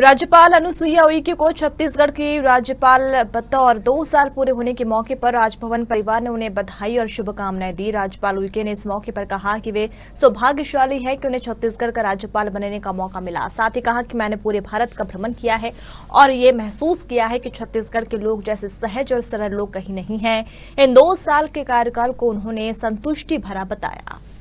राज्यपाल अनुसुईया उइके को छत्तीसगढ़ की राज्यपाल बतौर दो साल पूरे होने के मौके पर राजभवन परिवार ने उन्हें बधाई और शुभकामनाएं दी राज्यपाल उइके ने इस मौके पर कहा कि वे सौभाग्यशाली है कि उन्हें छत्तीसगढ़ का राज्यपाल बनने का मौका मिला साथ ही कहा कि मैंने पूरे भारत का भ्रमण किया है और ये महसूस किया है कि छत्तीसगढ़ के लोग जैसे सहज और सरल लोग कहीं नहीं है इन दो साल के कार्यकाल को उन्होंने संतुष्टि भरा बताया